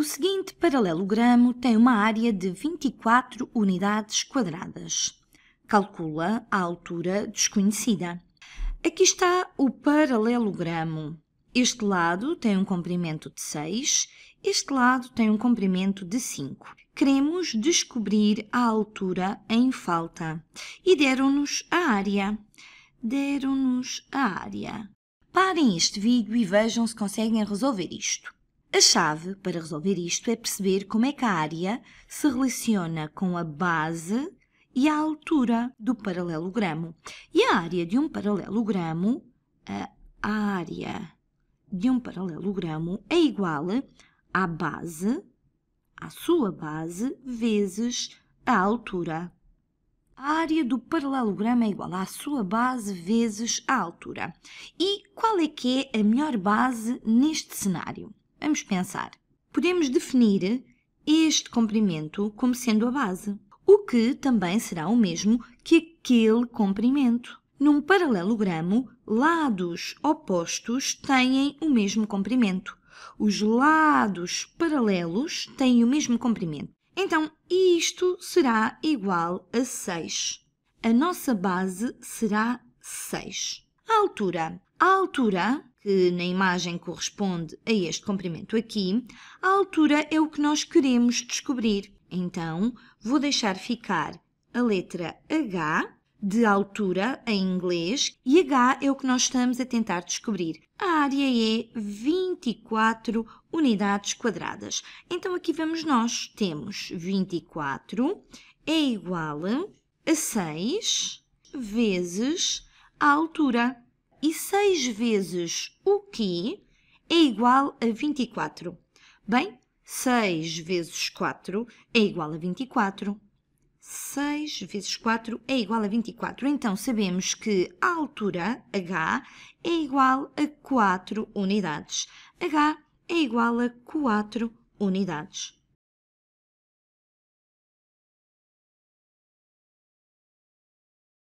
O seguinte paralelogramo tem uma área de 24 unidades quadradas. Calcula a altura desconhecida. Aqui está o paralelogramo. Este lado tem um comprimento de 6, este lado tem um comprimento de 5. Queremos descobrir a altura em falta. E deram-nos a área. Deram-nos a área. Parem este vídeo e vejam se conseguem resolver isto. A chave para resolver isto é perceber como é que a área se relaciona com a base e a altura do paralelogramo. E a área de um paralelogramo, a área de um paralelogramo é igual à base, à sua base, vezes a altura. A área do paralelogramo é igual à sua base vezes a altura. E qual é que é a melhor base neste cenário? Vamos pensar. Podemos definir este comprimento como sendo a base, o que também será o mesmo que aquele comprimento. Num paralelogramo, lados opostos têm o mesmo comprimento. Os lados paralelos têm o mesmo comprimento. Então, isto será igual a 6. A nossa base será 6. A altura. A altura, que na imagem corresponde a este comprimento aqui, a altura é o que nós queremos descobrir. Então, vou deixar ficar a letra H de altura em inglês e H é o que nós estamos a tentar descobrir. A área é 24 unidades quadradas. Então aqui vamos nós, temos 24 é igual a 6 vezes à altura. E 6 vezes o que é igual a 24. Bem, 6 vezes 4 é igual a 24. 6 vezes 4 é igual a 24. Então, sabemos que a altura, h, é igual a 4 unidades. h é igual a 4 unidades.